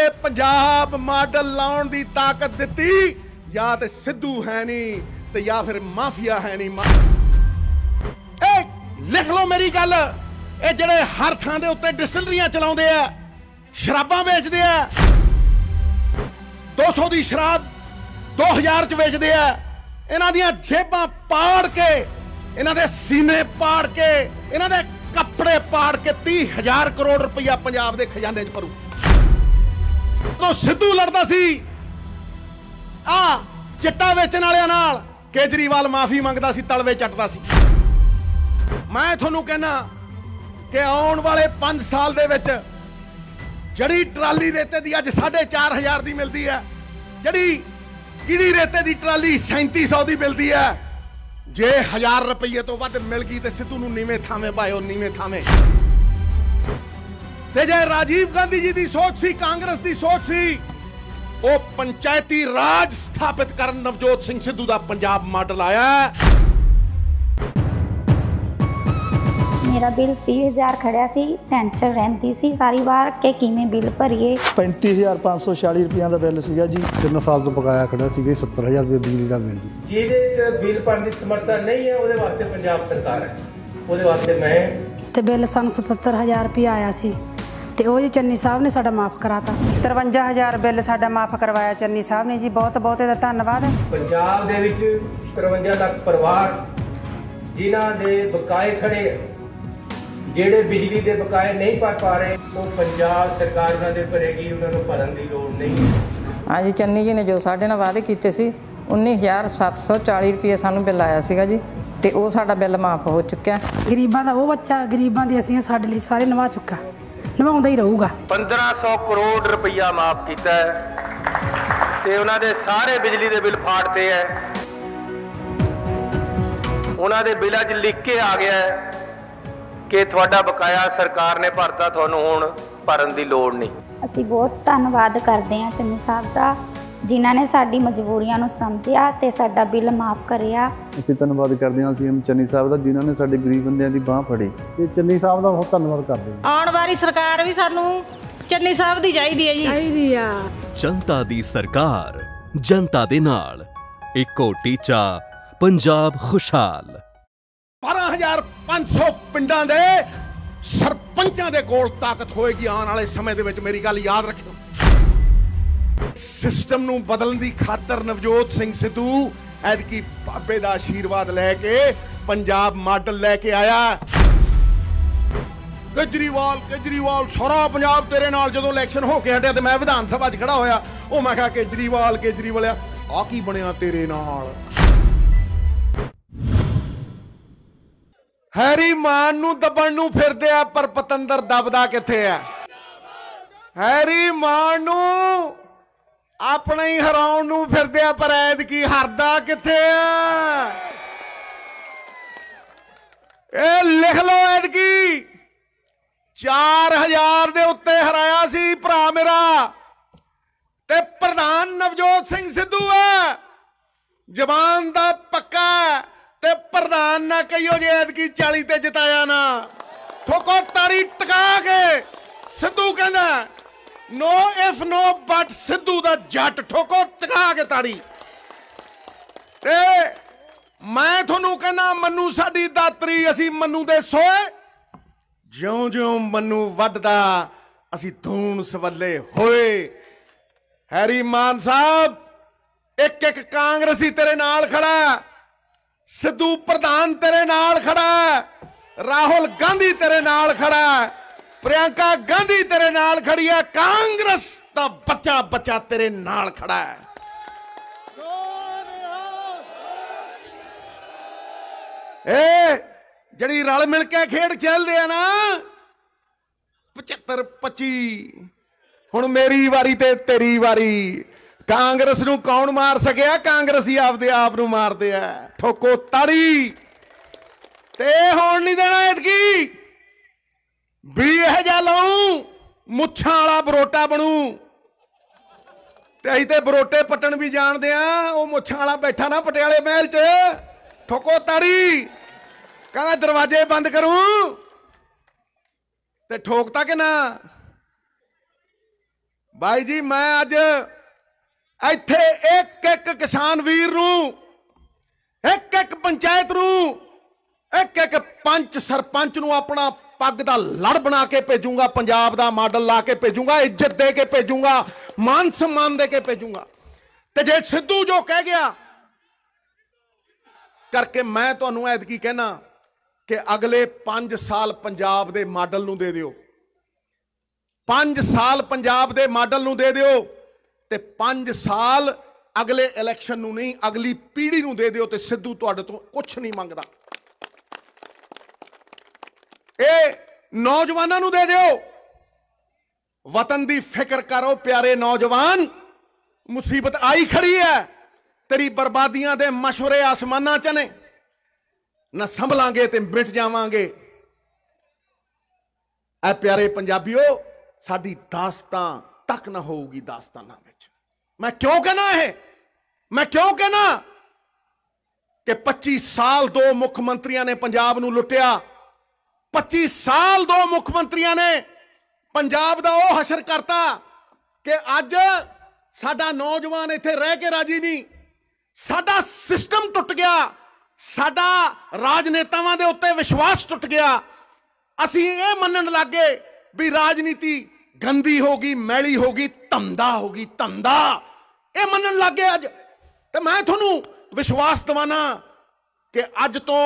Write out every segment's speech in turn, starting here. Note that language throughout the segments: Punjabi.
ਤੇ ਪੰਜਾਬ ਮਾਡਲ ਲਾਉਣ ਦੀ ਤਾਕਤ ਦਿੱਤੀ ਜਾਂ ਤੇ ਸਿੱਧੂ ਹੈ ਨਹੀਂ ਤੇ ਜਾਂ ਫਿਰ ਮਾਫੀਆ ਹੈ ਨਹੀਂ ਇਹ ਲਿਖ ਲਓ ਮੇਰੀ ਗੱਲ ਇਹ ਜਿਹੜੇ ਹਰ ਥਾਂ ਦੇ ਉੱਤੇ ਡਿਸਟਿਲਰੀਆਂ ਚਲਾਉਂਦੇ ਆ ਸ਼ਰਾਬਾਂ ਵੇਚਦੇ ਆ 200 ਦੀ ਸ਼ਰਾਬ 2000 ਚ ਵੇਚਦੇ ਆ ਇਹਨਾਂ ਦੀਆਂ ਜੇਬਾਂ ਪਾੜ ਕੇ ਇਹਨਾਂ ਦੇ ਸੀਨੇ ਪਾੜ ਕੇ ਇਹਨਾਂ ਦੇ ਕੱਪੜੇ ਪਾੜ ਕੇ 30000 ਕਰੋੜ ਰੁਪਇਆ ਪੰਜਾਬ ਦੇ ਖਜ਼ਾਨੇ 'ਚ ਭਰੂ ਤੋਂ ਸਿੱਧੂ ਲੜਦਾ ਸੀ ਆ ਚਿੱਟਾ ਵੇਚਣ ਵਾਲਿਆਂ ਨਾਲ ਕੇਜਰੀਵਾਲ ਮਾਫੀ ਮੰਗਦਾ ਸੀ ਤਲਵੇ ਚੱਟਦਾ ਸੀ ਮੈਂ ਤੁਹਾਨੂੰ ਕਹਿਣਾ ਕਿ ਆਉਣ ਵਾਲੇ 5 ਸਾਲ ਦੇ ਵਿੱਚ ਜਿਹੜੀ ਟਰਾਲੀ ਰੇਤੇ ਦੀ ਅੱਜ 4.5000 ਦੀ ਮਿਲਦੀ ਹੈ ਜਿਹੜੀ ਕਿਹੜੀ ਰੇਤੇ ਦੀ ਟਰਾਲੀ 3700 ਦੀ ਮਿਲਦੀ ਹੈ ਜੇ 1000 ਰੁਪਏ ਤੋਂ ਵੱਧ ਮਿਲ ਗਈ ਤੇ ਸਿੱਧੂ ਨੂੰ ਨੀਵੇਂ ਥਾਵੇਂ ਭਾਇਓ ਨੀਵੇਂ ਥਾਵੇਂ ਤੇ ਜੇ ਰਾਜੀਵ ਗਾਂਧੀ ਜੀ ਦੀ ਸੋਚ ਸੀ ਕਾਂਗਰਸ ਦੀ ਸੋਚ ਸੀ ਉਹ ਪੰਚਾਇਤੀ ਰਾਜ ਸਥਾਪਿਤ ਕਰਨ ਨਵਜੋਤ ਸਿੰਘ ਸਿੱਧੂ ਦਾ ਪੰਜਾਬ ਮਾਡਲ ਆਇਆ ਮੇਰਾ ਬਿੱਲ 30000 ਖੜਿਆ ਸੀ ਟੈਨਸ਼ਨ ਰਹਿੰਦੀ ਸੀ ਸਾਰੀ ਵਾਰ ਕਿ ਕਿਵੇਂ ਬਿੱਲ ਭਰੀਏ 35546 ਰੁਪਏ ਦਾ ਬਿੱਲ ਸੀਗਾ ਜੀ ਤਿੰਨ ਸਾਲ ਤੋਂ ਬਕਾਇਆ ਖੜਿਆ ਸੀ 70000 ਰੁਪਏ ਬਿਜਲੀ ਦਾ ਬਿੱਲ ਜਿਹਦੇ ਚ ਬਿੱਲ ਭਰਨ ਦੀ ਸਮਰੱਥਾ ਨਹੀਂ ਹੈ ਉਹਦੇ ਵਾਸਤੇ ਪੰਜਾਬ ਸਰਕਾਰ ਹੈ ਉਹਦੇ ਵਾਸਤੇ ਮੈਂ ਤੇ ਬਿੱਲ ਸਾਨੂੰ 77000 ਰੁਪਏ ਆਇਆ ਸੀ ਤੇ ਉਹ ਜੀ ਚੰਨੀ ਸਾਹਿਬ ਨੇ ਸਾਡਾ ਮਾਫ ਕਰਾਤਾ 53000 ਬਿੱਲ ਸਾਡਾ ਮਾਫ ਕਰਵਾਇਆ ਚੰਨੀ ਸਾਹਿਬ ਨੇ ਜੀ ਬਹੁਤ ਬਹੁਤ ਇਹਦਾ ਧੰਨਵਾਦ ਪੰਜਾਬ ਦੇ ਵਿੱਚ 53 ਲੱਖ ਪਰਿਵਾਰ ਜਿਨ੍ਹਾਂ ਦੇ ਬਕਾਏ ਖੜੇ ਜਿਹੜੇ ਬਿਜਲੀ ਦੇ ਬਕਾਏ ਨਹੀਂ ਭਰ ਪਾ ਰਹੇ ਉਹ ਪੰਜਾਬ ਸਰਕਾਰ ਦਾ ਦੇ ਭਰੇਗੀ ਉਹਨਾਂ ਨੂੰ ਭਰਨ ਦੀ ਲੋੜ ਨਹੀਂ ਹਾਂਜੀ ਚੰਨੀ ਜੀ ਨੇ ਜੋ ਸਾਡੇ ਨਾਲ ਵਾਅਦੇ ਕੀਤੇ ਸੀ 19740 ਰੁਪਏ ਸਾਨੂੰ ਬਿੱਲ ਆਇਆ ਸੀਗਾ ਜੀ ਤੇ ਉਹ ਸਾਡਾ ਬਿੱਲ ਮਾਫ ਹੋ ਚੁੱਕਿਆ ਗਰੀਬਾਂ ਦਾ ਉਹ ਬੱਚਾ ਗਰੀਬਾਂ ਦੀ ਅਸੀਂ ਸਾਡੇ ਲਈ ਸਾਰੇ ਨਵਾ ਚੁੱਕਾ ਨਿਭਾਉਂਦਾ ਹੀ ਰਹੂਗਾ 1500 ਕਰੋੜ ਰੁਪਈਆ ਮਾਫ ਕੀਤਾ ਹੈ ਤੇ ਉਹਨਾਂ ਦੇ ਸਾਰੇ ਬਿਜਲੀ ਦੇ ਬਿੱਲ ਫਾੜਤੇ ਹੈ ਉਹਨਾਂ ਦੇ ਬਿੱਲਾਂ 'ਚ ਲਿਖ ਕੇ ਆ ਗਿਆ ਹੈ ਕਿ ਤੁਹਾਡਾ ਬਕਾਇਆ ਸਰਕਾਰ ਨੇ ਭਰਤਾ ਤੁਹਾਨੂੰ ਹੁਣ ਭਰਨ ਦੀ ਲੋੜ ਨਹੀਂ ਅਸੀਂ ਬਹੁਤ ਧੰਨਵਾਦ ਕਰਦੇ ਹਾਂ ਚੰਨੀ ਸਾਹਿਬ ਦਾ ਜਿਨ੍ਹਾਂ ਨੇ ਸਾਡੀ ਮਜਬੂਰੀਆਂ ਨੂੰ ਸਮਝਿਆ ਤੇ ਸਾਡਾ ਬਿੱਲ ਮਾਫ ਕਰਿਆ ਅਸੀਂ ਧੰਨਵਾਦ ਕਰਦੇ ਹਾਂ ਸੀਐਮ ਚੰਨੀ ਸਾਹਿਬ ਦਾ ਜਿਨ੍ਹਾਂ ਨੇ ਸਾਡੇ ਗਰੀਬ ਬੰਦਿਆਂ ਦੀ ਬਾਹ ਫੜੀ ਤੇ ਚੰਨੀ ਸਾਹਿਬ ਦਾ ਬਹੁਤ ਧੰਨਵਾਦ ਕਰਦੇ ਹਾਂ ਆਉਣ ਵਾਲੀ ਸਰਕਾਰ ਵੀ ਸਾਨੂੰ ਚੰਨੀ ਸਾਹਿਬ ਦੀ ਚਾਹੀਦੀ ਹੈ ਜੀ ਚਾਹੀਦੀ ਆ ਜਨਤਾ ਦੀ ਸਰਕਾਰ ਜਨਤਾ ਦੇ ਨਾਲ ਇੱਕੋ ਟੀਚਾ ਪੰਜਾਬ ਖੁਸ਼ਹਾਲ 12500 ਪਿੰਡਾਂ ਦੇ ਸਰਪੰਚਾਂ ਦੇ ਕੋਲ ਤਾਕਤ ਹੋਏਗੀ ਆਉਣ ਵਾਲੇ ਸਮੇਂ ਦੇ ਵਿੱਚ ਮੇਰੀ ਗੱਲ ਯਾਦ ਰੱਖਿਓ ਸਿਸਟਮ ਨੂੰ ਬਦਲਣ ਦੀ ਖਾਤਰ ਨਵਜੋਤ ਸਿੰਘ ਸਿੱਧੂ ਕੀ ਬਾਬੇ ਦਾ ਆਸ਼ੀਰਵਾਦ ਲੈ ਕੇ ਪੰਜਾਬ ਮਾਡਲ ਲੈ ਕੇ ਆਇਆ ਗਜਰੀਵਾਲ ਗਜਰੀਵਾਲ ਸਾਰਾ ਪੰਜਾਬ ਤੇਰੇ ਨਾਲ ਜਦੋਂ ਇਲੈਕਸ਼ਨ ਹੋ ਕੇ ਹਟਿਆ ਤੇ ਮੈਂ ਵਿਧਾਨ ਸਭਾ 'ਚ ਖੜਾ ਹੋਇਆ ਉਹ ਮੈਂ ਕਿਹਾ ਕੇਜਰੀਵਾਲ ਕੇਜਰੀਵਾਲਿਆ ਆ ਕੀ ਬਣਿਆ ਤੇਰੇ ਨਾਲ ਹੈਰੀ ਮਾਨ ਨੂੰ ਦਬਣ ਨੂੰ ਫਿਰਦੇ ਆ ਪਰ ਪਤੰਦਰ ਦਬਦਾ ਕਿੱਥੇ ਆ ਹੈਰੀ ਮਾਨ ਨੂੰ ਆਪਣੇ ਹੀ ਹਰਾਉਣ ਨੂੰ ਫਿਰਦੇ ਆ ਪਰ ਐਦ ਕੀ ਹਰਦਾ ਕਿੱਥੇ ਆ ਇਹ ਲਿਖ ਲਓ ਐਦ ਕੀ 4000 ਦੇ ਉੱਤੇ ਹਰਾਇਆ ਸੀ ਭਰਾ ਮੇਰਾ ਤੇ ਪ੍ਰਧਾਨ ਨਵਜੋਤ ਸਿੰਘ ਸਿੱਧੂ ਆ ਜਵਾਨ ਦਾ ਪੱਕਾ ਤੇ ਪ੍ਰਧਾਨ ਨਾ ਕਹੀਓ ਜੇ ਐਦ ਕੀ 40 ਤੇ ਜਿਤਾਇਆ ਨਾ ਠੋਕੋ ਤਾਰੀ ਟਕਾ ਕੇ ਸਿੱਧੂ ਕਹਿੰਦਾ no if no but Sidhu ਦਾ ਜੱਟ ਠੋਕੋ ਟਕਾ ਕੇ ਤਾੜੀ ਤੇ ਮੈਂ ਤੁਹਾਨੂੰ ਕਹਿੰਦਾ ਮੰਨੂ ਸਾਡੀ ਦਾਤਰੀ ਅਸੀਂ ਮੰਨੂ ਦੇ ਸੋਏ ਜਿਉਂ-ਜਿਉਂ ਮੰਨੂ ਵੱਧਦਾ ਅਸੀਂ ਧੂਣ ਸਵੱਲੇ ਹੋਏ ਹੈਰੀ ਮਾਨ ਸਾਹਿਬ ਇੱਕ ਇੱਕ ਕਾਂਗਰਸੀ ਤੇਰੇ ਨਾਲ ਖੜਾ ਸਿੱਧੂ ਪ੍ਰਧਾਨ ਤੇਰੇ ਨਾਲ ਖੜਾ ਰਾਹੁਲ ਗਾਂਧੀ ਤੇਰੇ ਨਾਲ ਖੜਾ ਪ੍ਰਿਆੰਕਾ ਗਾਂਧੀ ਤੇਰੇ ਨਾਲ ਖੜੀ ਹੈ ਕਾਂਗਰਸ ਦਾ ਬੱਚਾ ਬੱਚਾ ਤੇਰੇ ਨਾਲ ਖੜਾ ਹੈ ਏ ਜਿਹੜੀ ਰਲ ਮਿਲ ਕੇ ਖੇਡ ਖੇਲਦੇ ਆ ਨਾ 75 25 ਹੁਣ ਮੇਰੀ ਵਾਰੀ ਤੇ ਤੇਰੀ ਵਾਰੀ ਕਾਂਗਰਸ ਨੂੰ ਕੌਣ ਮਾਰ ਸਕਿਆ ਕਾਂਗਰਸੀ ਆਪਦੇ ਆਪ ਨੂੰ ਮਾਰਦੇ ਆ ਠੋਕੋ ਤਾੜੀ ਤੇ ਹੋਣ ਨਹੀਂ ਦੇਣਾ ਇਤਕੀ ਵੀ ਇਹ ਜਾ ਲਾਉ ਮੁੱਛਾਂ ਵਾਲਾ ਬਰੋਟਾ ਬਣੂ ਤੇ ਅਸੀਂ ਤੇ ਬਰੋਟੇ ਪਟਣ ਵੀ ਜਾਣਦੇ ਆ ਉਹ ਮੁੱਛਾਂ ਵਾਲਾ ਬੈਠਾ ਨਾ ਪਟਿਆਲੇ ਮਹਿਲ 'ਚ ਠੋਕੋ ਤਾੜੀ ਕਹਿੰਦਾ ਦਰਵਾਜ਼ੇ ਬੰਦ ਕਰੂ ਤੇ ਠੋਕਤਾ ਕਿ ਨਾ ਬਾਈ ਜੀ ਮੈਂ ਅੱਜ ਇੱਥੇ ਇੱਕ ਇੱਕ ਕਿਸਾਨ ਵੀਰ ਨੂੰ ਇੱਕ ਇੱਕ ਪੰਚਾਇਤ ਨੂੰ ਇੱਕ ਇੱਕ ਪੰਚ ਸਰਪੰਚ ਨੂੰ ਆਪਣਾ ਪੱਗ ਦਾ ਲੜ ਬਣਾ ਕੇ ਭੇਜੂਗਾ ਪੰਜਾਬ ਦਾ ਮਾਡਲ ਲਾ ਕੇ ਭੇਜੂਗਾ ਇੱਜ਼ਤ ਦੇ ਕੇ ਭੇਜੂਗਾ ਮਾਨ ਸਨਮਾਨ ਦੇ ਕੇ ਭੇਜੂਗਾ ਤੇ ਜੇ ਸਿੱਧੂ ਜੋ ਕਹਿ ਗਿਆ ਕਰਕੇ ਮੈਂ ਤੁਹਾਨੂੰ ਐਦ ਕੀ ਕਹਿਣਾ ਕਿ ਅਗਲੇ 5 ਸਾਲ ਪੰਜਾਬ ਦੇ ਮਾਡਲ ਨੂੰ ਦੇ ਦਿਓ 5 ਸਾਲ ਪੰਜਾਬ ਦੇ ਮਾਡਲ ਨੂੰ ਦੇ ਦਿਓ ਤੇ 5 ਸਾਲ ਅਗਲੇ ਇਲੈਕਸ਼ਨ ਨੂੰ ਨਹੀਂ ਅਗਲੀ ਪੀੜ੍ਹੀ ਨੂੰ ਦੇ ਦਿਓ ਤੇ ਸਿੱਧੂ ਤੁਹਾਡੇ ਤੋਂ ਕੁਝ ਨਹੀਂ ਮੰਗਦਾ ਇਹ ਨੌਜਵਾਨਾਂ ਨੂੰ ਦੇ ਦਿਓ ਵਤਨ ਦੀ ਫਿਕਰ ਕਰੋ ਪਿਆਰੇ ਨੌਜਵਾਨ ਮੁਸੀਬਤ ਆਈ ਖੜੀ ਹੈ ਤੇਰੀ ਬਰਬਾਦੀਆਂ ਦੇ ਮਸ਼ਵਰੇ ਆਸਮਾਨਾਂ 'ਚ ਨੇ ਨਾ ਸੰਭਲਾਂਗੇ ਤੇ ਮਿਟ ਜਾਵਾਂਗੇ ਐ ਪਿਆਰੇ ਪੰਜਾਬੀਓ ਸਾਡੀ ਦਾਸਤਾਨ ਤੱਕ ਨਾ ਹੋਊਗੀ ਦਾਸਤਾਨਾਂ ਵਿੱਚ ਮੈਂ ਕਿਉਂ ਕਹਿਣਾ ਇਹ ਮੈਂ ਕਿਉਂ ਕਹਿਣਾ ਕਿ 25 ਸਾਲ ਦੋ ਮੁੱਖ ਮੰਤਰੀਆਂ ਨੇ ਪੰਜਾਬ ਨੂੰ ਲੁੱਟਿਆ 25 ਸਾਲ ਦੋ ਮੁੱਖ ਮੰਤਰੀਆਂ ਨੇ ਪੰਜਾਬ ਦਾ ਉਹ ਹਸ਼ਰ ਕਰਤਾ ਕਿ ਅੱਜ ਸਾਡਾ ਨੌਜਵਾਨ ਇੱਥੇ ਰਹਿ ਕੇ ਰਾਜੀ ਨਹੀਂ ਸਾਡਾ ਸਿਸਟਮ ਟੁੱਟ ਗਿਆ ਸਾਡਾ ਰਾਜਨੇਤਾਵਾਂ ਦੇ ਉੱਤੇ ਵਿਸ਼ਵਾਸ ਟੁੱਟ ਗਿਆ ਅਸੀਂ ਇਹ ਮੰਨਣ ਲੱਗੇ ਵੀ ਰਾਜਨੀਤੀ ਗੰਦੀ ਹੋ ਗਈ ਮੈਲੀ ਹੋ ਗਈ ਧੰਦਾ ਹੋ ਗਈ ਧੰਦਾ ਇਹ ਮੰਨਣ ਲੱਗੇ ਅੱਜ ਤੇ ਮੈਂ ਤੁਹਾਨੂੰ ਵਿਸ਼ਵਾਸ ਦਿਵਾਣਾ ਕਿ ਅੱਜ ਤੋਂ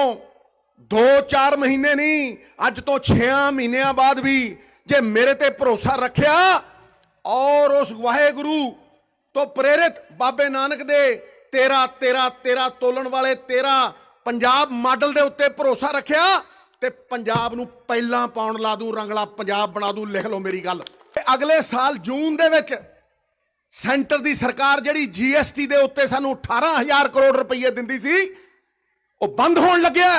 2-4 ਮਹੀਨੇ ਨਹੀਂ ਅੱਜ ਤੋਂ 6 ਮਹੀਨਿਆਂ ਬਾਅਦ ਵੀ ਜੇ ਮੇਰੇ ਤੇ ਭਰੋਸਾ ਰੱਖਿਆ ਔਰ ਉਸ ਵਾਹਿਗੁਰੂ ਤੋਂ ਪ੍ਰੇਰਿਤ ਬਾਬੇ ਨਾਨਕ ਦੇ ਤੇਰਾ ਤੇਰਾ ਤੇਰਾ ਤੋਲਣ ਵਾਲੇ ਤੇਰਾ ਪੰਜਾਬ ਮਾਡਲ ਦੇ ਉੱਤੇ ਭਰੋਸਾ ਰੱਖਿਆ ਤੇ ਪੰਜਾਬ ਨੂੰ ਪਹਿਲਾਂ ਪਾਉਣ ਲਾ ਦੂੰ ਰੰਗਲਾ ਪੰਜਾਬ ਬਣਾ ਦੂੰ ਲਿਖ ਲਓ ਮੇਰੀ ਗੱਲ ਅਗਲੇ ਸਾਲ ਜੂਨ ਦੇ ਵਿੱਚ ਸੈਂਟਰ ਦੀ ਸਰਕਾਰ ਜਿਹੜੀ ਜੀਐਸਟੀ ਦੇ ਉੱਤੇ ਸਾਨੂੰ 18000 ਕਰੋੜ ਰੁਪਏ ਦਿੰਦੀ ਸੀ ਉਹ ਬੰਦ ਹੋਣ ਲੱਗਿਆ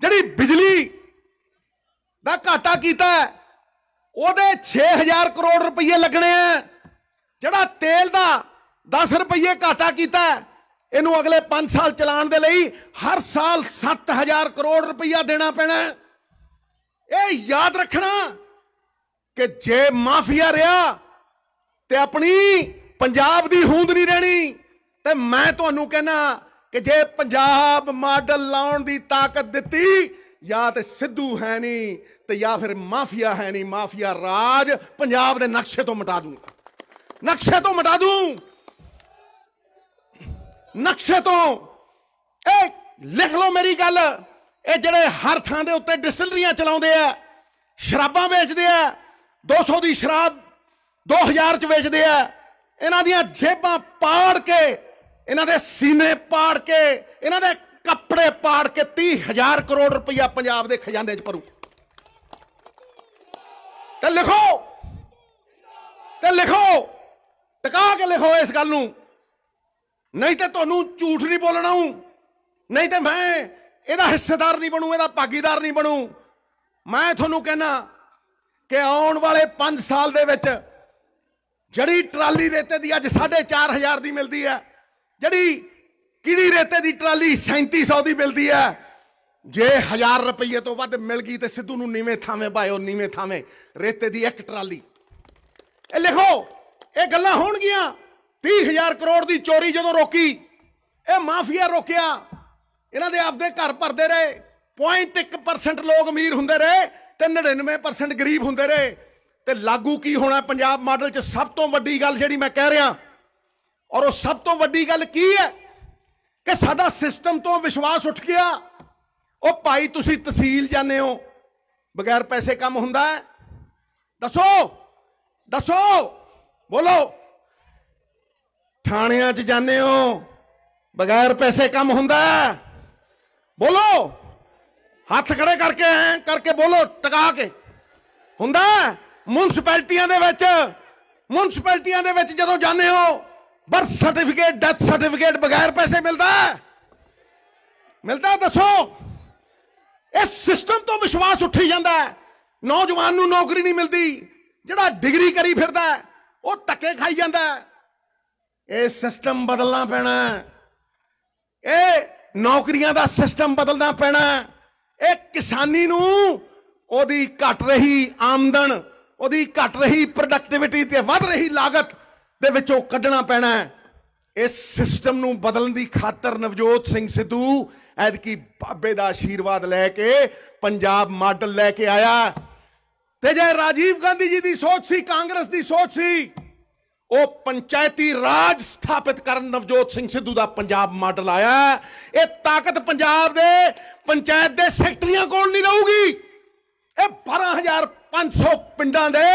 ਜਿਹੜੀ ਬਿਜਲੀ ਦਾ ਘਾਟਾ ਕੀਤਾ ਉਹਦੇ 6000 ਕਰੋੜ ਰੁਪਏ ਲੱਗਣੇ ਆ ਜਿਹੜਾ ਤੇਲ ਦਾ 10 ਰੁਪਏ ਘਾਟਾ ਕੀਤਾ ਇਹਨੂੰ ਅਗਲੇ 5 ਸਾਲ ਚਲਾਉਣ ਦੇ ਲਈ ਹਰ ਸਾਲ 7000 ਕਰੋੜ ਰੁਪਇਆ ਦੇਣਾ ਪੈਣਾ ਇਹ ਯਾਦ ਰੱਖਣਾ ਕਿ ਜੇ ਮਾਫੀਆ ਰਿਹਾ ਤੇ ਆਪਣੀ ਪੰਜਾਬ ਦੀ ਹੁੰਦ ਨਹੀਂ ਰਹਿਣੀ ਤੇ ਮੈਂ ਤੁਹਾਨੂੰ ਕਹਿਣਾ ਕਿ ਜੇ ਪੰਜਾਬ ਮਾਡਲ ਲਾਉਣ ਦੀ ਤਾਕਤ ਦਿੱਤੀ ਜਾਂ ਤੇ ਸਿੱਧੂ ਹੈ ਨਹੀਂ ਤੇ ਜਾਂ ਫਿਰ ਮਾਫੀਆ ਹੈ ਨਹੀਂ ਮਾਫੀਆ ਰਾਜ ਪੰਜਾਬ ਦੇ ਨਕਸ਼ੇ ਤੋਂ ਮਿਟਾ ਦੂੰਗਾ ਨਕਸ਼ੇ ਤੋਂ ਮਿਟਾ ਦੂੰ ਨਕਸ਼ੇ ਤੋਂ ਇਹ ਲਿਖ ਲਓ ਮੇਰੀ ਗੱਲ ਇਹ ਜਿਹੜੇ ਹਰ ਥਾਂ ਦੇ ਉੱਤੇ ਡਿਸਟਿਲਰੀਆਂ ਚਲਾਉਂਦੇ ਆ ਸ਼ਰਾਬਾਂ ਵੇਚਦੇ ਆ 200 ਦੀ ਸ਼ਰਾਬ 2000 ਚ ਵੇਚਦੇ ਆ ਇਹਨਾਂ ਦੀਆਂ ਜੇਬਾਂ ਪਾੜ ਕੇ ਇਹਨਾਂ ਦੇ ਸੀਨੇ ਪਾੜ ਕੇ ਇਹਨਾਂ ਦੇ ਕੱਪੜੇ ਪਾੜ ਕੇ 30000 ਕਰੋੜ ਰੁਪਇਆ ਪੰਜਾਬ ਦੇ ਖਜ਼ਾਨੇ 'ਚ ਭਰੂ ਤੇ ਲਿਖੋ ਤੇ ਲਿਖੋ ਟਿਕਾ ਕੇ ਲਿਖੋ ਇਸ ਗੱਲ ਨੂੰ ਨਹੀਂ ਤੇ ਤੁਹਾਨੂੰ ਝੂਠ ਨਹੀਂ ਬੋਲਣਾ ਨਹੀਂ ਤੇ ਮੈਂ ਇਹਦਾ ਹਿੱਸੇਦਾਰ ਨਹੀਂ ਬਣੂ ਇਹਦਾ ਭਾਗੀਦਾਰ ਨਹੀਂ ਬਣੂ ਮੈਂ ਤੁਹਾਨੂੰ ਕਹਿਣਾ ਕਿ ਆਉਣ ਵਾਲੇ 5 ਸਾਲ ਦੇ ਵਿੱਚ ਜਿਹੜੀ ਟਰਾਲੀ ਰੇਤੇ ਦੀ ਅੱਜ ਹਜ਼ਾਰ ਦੀ ਮਿਲਦੀ ਹੈ ਜਿਹੜੀ ਕਿਹੜੀ ਰੇਤੇ ਦੀ ਟਰਾਲੀ 3700 ਦੀ ਮਿਲਦੀ ਹੈ ਜੇ 1000 ਰੁਪਏ ਤੋਂ ਵੱਧ ਮਿਲ ਗਈ ਤੇ ਸਿੱਧੂ ਨੂੰ ਨੀਵੇਂ ਥਾਵੇਂ ਭਾਇਓ ਨੀਵੇਂ ਥਾਵੇਂ ਰੇਤੇ ਦੀ ਇੱਕ ਟਰਾਲੀ ਇਹ ਲਿਖੋ ਇਹ ਗੱਲਾਂ ਹੋਣਗੀਆਂ 30000 ਕਰੋੜ ਦੀ ਚੋਰੀ ਜਦੋਂ ਰੋਕੀ ਇਹ ਮਾਫੀਆ ਰੋਕਿਆ ਇਹਨਾਂ ਦੇ ਆਪਦੇ ਘਰ ਭਰਦੇ ਰਹੇ 0.1% ਲੋਕ ਅਮੀਰ ਹੁੰਦੇ ਰਹੇ ਤੇ 99% ਗਰੀਬ ਹੁੰਦੇ ਰਹੇ ਤੇ ਲਾਗੂ ਕੀ ਹੋਣਾ ਪੰਜਾਬ ਮਾਡਲ 'ਚ ਸਭ ਤੋਂ ਵੱਡੀ ਗੱਲ ਜਿਹੜੀ ਮੈਂ ਕਹਿ ਰਿਹਾ ਔਰ ਉਹ ਸਭ ਤੋਂ ਵੱਡੀ ਗੱਲ ਕੀ ਹੈ ਕਿ ਸਾਡਾ ਸਿਸਟਮ ਤੋਂ ਵਿਸ਼ਵਾਸ ਉੱਠ ਗਿਆ ਉਹ ਭਾਈ ਤੁਸੀਂ ਤਹਿਸੀਲ ਜਾਂਦੇ ਹੋ ਬਗੈਰ ਪੈਸੇ ਕੰਮ ਹੁੰਦਾ ਹੈ ਦੱਸੋ ਦੱਸੋ ਬੋਲੋ ਥਾਣਿਆਂ 'ਚ ਜਾਂਦੇ ਹੋ ਬਗੈਰ ਪੈਸੇ ਕੰਮ ਹੁੰਦਾ ਹੈ ਬੋਲੋ ਹੱਥ ਖੜੇ ਕਰਕੇ ਐ ਕਰਕੇ ਬੋਲੋ ਟਿਕਾ ਕੇ ਹੁੰਦਾ ਮਿਊਨਿਸਪੈਲਟੀਆਂ ਦੇ ਵਿੱਚ ਮਿਊਨਿਸਪੈਲਟੀਆਂ ਦੇ ਵਿੱਚ ਜਦੋਂ ਜਾਂਦੇ ਹੋ ਬਰਥ ਸਰਟੀਫਿਕੇਟ ਡੈਥ ਸਰਟੀਫਿਕੇਟ ਬਗੈਰ ਪੈਸੇ ਮਿਲਦਾ ਮਿਲਦਾ ਦੱਸੋ ਇਸ ਸਿਸਟਮ ਤੋਂ ਵਿਸ਼ਵਾਸ ਉੱਠੀ ਜਾਂਦਾ ਨੌਜਵਾਨ ਨੂੰ ਨੌਕਰੀ ਨਹੀਂ ਮਿਲਦੀ ਜਿਹੜਾ ਡਿਗਰੀ ਕਰੀ ਫਿਰਦਾ ਉਹ ਟੱਕੇ ਖਾਈ ਜਾਂਦਾ ਇਹ ਸਿਸਟਮ ਬਦਲਣਾ ਪੈਣਾ ਇਹ ਨੌਕਰੀਆਂ ਦਾ ਸਿਸਟਮ ਬਦਲਣਾ ਪੈਣਾ ਇਹ ਕਿਸਾਨੀ ਨੂੰ ਉਹਦੀ ਘਟ ਰਹੀ ਆਮਦਨ ਉਹਦੀ ਘਟ ਰਹੀ ਪ੍ਰੋਡਕਟਿਵਿਟੀ ਤੇ ਵੱਧ ਰਹੀ ਲਾਗਤ ਦੇ ਵਿੱਚੋਂ ਕੱਢਣਾ ਪੈਣਾ ਹੈ ਇਸ ਸਿਸਟਮ ਨੂੰ ਬਦਲਣ ਦੀ ਖਾਤਰ ਨਵਜੋਤ ਸਿੰਘ ਸਿੱਧੂ ਕੀ ਬਾਬੇ ਦਾ ਆਸ਼ੀਰਵਾਦ ਲੈ ਕੇ ਪੰਜਾਬ ਮਾਡਲ ਲੈ ਕੇ ਆਇਆ ਤੇ ਜੇ ਰਾਜੀਵ ਗਾਂਧੀ ਜੀ ਦੀ ਸੋਚ ਸੀ ਕਾਂਗਰਸ ਦੀ ਸੋਚ ਸੀ ਉਹ ਪੰਚਾਇਤੀ ਰਾਜ ਸਥਾਪਿਤ ਕਰਨ ਨਵਜੋਤ ਸਿੰਘ ਸਿੱਧੂ ਦਾ ਪੰਜਾਬ ਮਾਡਲ ਆਇਆ ਇਹ ਤਾਕਤ ਪੰਜਾਬ ਦੇ ਪੰਚਾਇਤ ਦੇ ਸੈਕਟਰੀਆਂ ਕੋਲ ਨਹੀਂ ਰਹੂਗੀ ਇਹ 12500 ਪਿੰਡਾਂ ਦੇ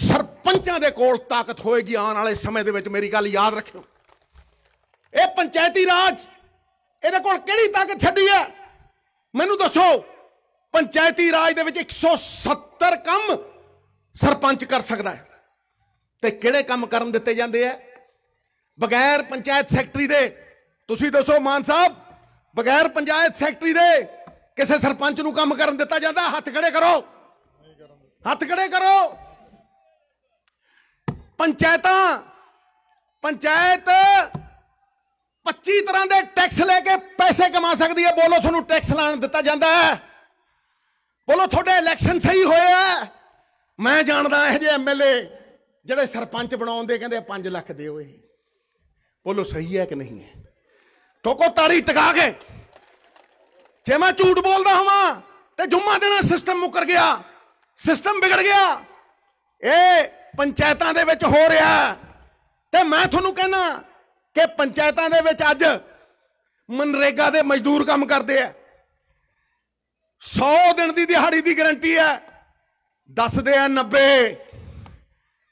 ਸਰਪੰਚਾਂ ਦੇ ਕੋਲ ਤਾਕਤ ਹੋਏਗੀ ਆਉਣ ਵਾਲੇ ਸਮੇਂ ਦੇ ਵਿੱਚ ਮੇਰੀ ਗੱਲ ਯਾਦ ਰੱਖਿਓ ਇਹ ਪੰਚਾਇਤੀ ਰਾਜ ਇਹਦੇ ਕੋਲ ਕਿਹੜੀ ਤਾਕਤ ਛੱਡੀ ਹੈ ਮੈਨੂੰ ਦੱਸੋ ਪੰਚਾਇਤੀ ਰਾਜ ਦੇ ਵਿੱਚ 170 ਕੰਮ ਸਰਪੰਚ ਕਰ ਸਕਦਾ ਹੈ ਤੇ ਕਿਹੜੇ ਕੰਮ ਕਰਨ ਦਿੱਤੇ ਜਾਂਦੇ ਆ ਬਗੈਰ ਪੰਚਾਇਤ ਸੈਕਟਰੀ ਦੇ ਤੁਸੀਂ ਦੱਸੋ ਮਾਨ ਸਾਹਿਬ ਬਗੈਰ ਪੰਚਾਇਤ ਸੈਕਟਰੀ ਦੇ ਕਿਸੇ ਸਰਪੰਚ ਨੂੰ ਕੰਮ ਕਰਨ ਦਿੱਤਾ ਜਾਂਦਾ ਹੱਥ ਖੜੇ ਕਰੋ ਹੱਥ ਖੜੇ ਕਰੋ ਪੰਚਾਇਤਾਂ ਪੰਚਾਇਤ 25 ਤਰ੍ਹਾਂ ਦੇ ਟੈਕਸ ਲੈ ਕੇ ਪੈਸੇ ਕਮਾ ਸਕਦੀ ਹੈ ਬੋਲੋ ਤੁਹਾਨੂੰ ਟੈਕਸ ਲਾਣ ਦਿੱਤਾ ਜਾਂਦਾ ਹੈ ਬੋਲੋ ਤੁਹਾਡੇ ਇਲੈਕਸ਼ਨ ਸਹੀ ਹੋਏ ਆ ਮੈਂ ਜਾਣਦਾ ਇਹ ਜੇ ਐਮਐਲਏ ਜਿਹੜੇ ਸਰਪੰਚ ਬਣਾਉਣ ਦੇ ਕਹਿੰਦੇ 5 ਲੱਖ ਦਿਓ ਇਹ ਬੋਲੋ ਸਹੀ ਹੈ ਕਿ ਨਹੀਂ ਹੈ ਟੋਕੋ ਤਾੜੀ ਟਿਕਾ ਕੇ ਜੇ ਮੈਂ ਝੂਠ ਬੋਲਦਾ ਹਾਂ ਤੇ ਜੁਮਾ ਦੇਣਾ ਸਿਸਟਮ ਮੁਕਰ ਗਿਆ ਸਿਸਟਮ ਵਿਗੜ ਗਿਆ ਇਹ ਪੰਚਾਇਤਾਂ ਦੇ ਵਿੱਚ ਹੋ ਰਿਹਾ ਤੇ ਮੈਂ ਤੁਹਾਨੂੰ ਕਹਿੰਦਾ ਕਿ ਪੰਚਾਇਤਾਂ ਦੇ ਵਿੱਚ ਅੱਜ ਮਨਰੇਗਾ ਦੇ ਮਜ਼ਦੂਰ ਕੰਮ ਕਰਦੇ ਆ 100 ਦਿਨ ਦੀ ਦਿਹਾੜੀ ਦੀ ਗਾਰੰਟੀ ਹੈ ਦੱਸਦੇ ਆ 90